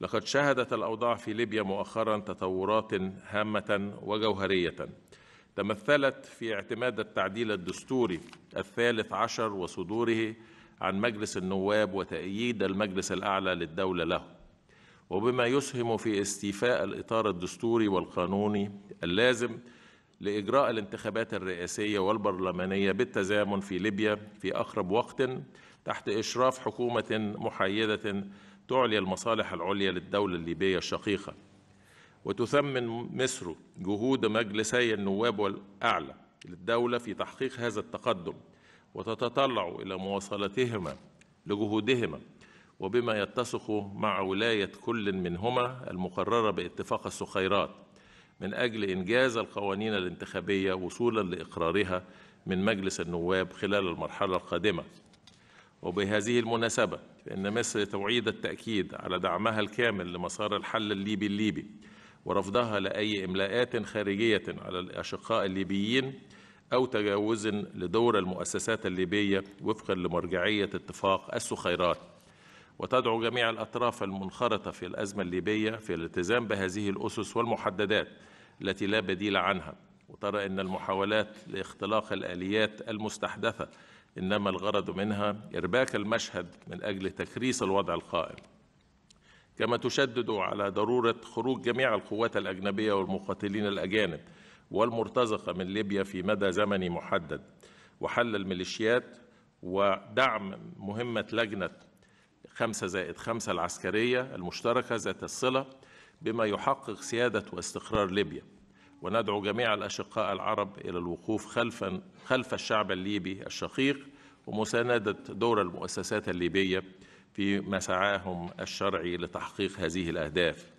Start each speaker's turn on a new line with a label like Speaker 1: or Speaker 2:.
Speaker 1: لقد شهدت الأوضاع في ليبيا مؤخرا تطورات هامة وجوهرية تمثلت في اعتماد التعديل الدستوري الثالث عشر وصدوره عن مجلس النواب وتأييد المجلس الأعلى للدولة له وبما يسهم في استيفاء الإطار الدستوري والقانوني اللازم لإجراء الانتخابات الرئاسية والبرلمانية بالتزامن في ليبيا في أقرب وقت تحت إشراف حكومة محايدة تعلي المصالح العليا للدولة الليبية الشقيقة وتثمن مصر جهود مجلسي النواب والأعلى للدولة في تحقيق هذا التقدم وتتطلع إلى مواصلتهما لجهودهما وبما يتسق مع ولاية كل منهما المقررة باتفاق السخيرات من أجل إنجاز القوانين الانتخابية وصولا لإقرارها من مجلس النواب خلال المرحلة القادمة وبهذه المناسبة فإن مصر توعيد التأكيد على دعمها الكامل لمسار الحل الليبي الليبي ورفضها لأي إملاءات خارجية على الأشقاء الليبيين أو تجاوز لدور المؤسسات الليبية وفقا لمرجعية اتفاق السخيرات وتدعو جميع الأطراف المنخرطة في الأزمة الليبية في الالتزام بهذه الأسس والمحددات التي لا بديل عنها وترى أن المحاولات لاختلاق الآليات المستحدثة إنما الغرض منها إرباك المشهد من أجل تكريس الوضع القائم كما تشدد على ضرورة خروج جميع القوات الأجنبية والمقاتلين الأجانب والمرتزقة من ليبيا في مدى زمني محدد وحل الميليشيات ودعم مهمة لجنة خمسة زائد خمسة العسكرية المشتركة ذات الصلة بما يحقق سيادة واستقرار ليبيا وندعو جميع الأشقاء العرب إلى الوقوف خلفا خلف الشعب الليبي الشقيق ومساندة دور المؤسسات الليبية في مسعاهم الشرعي لتحقيق هذه الأهداف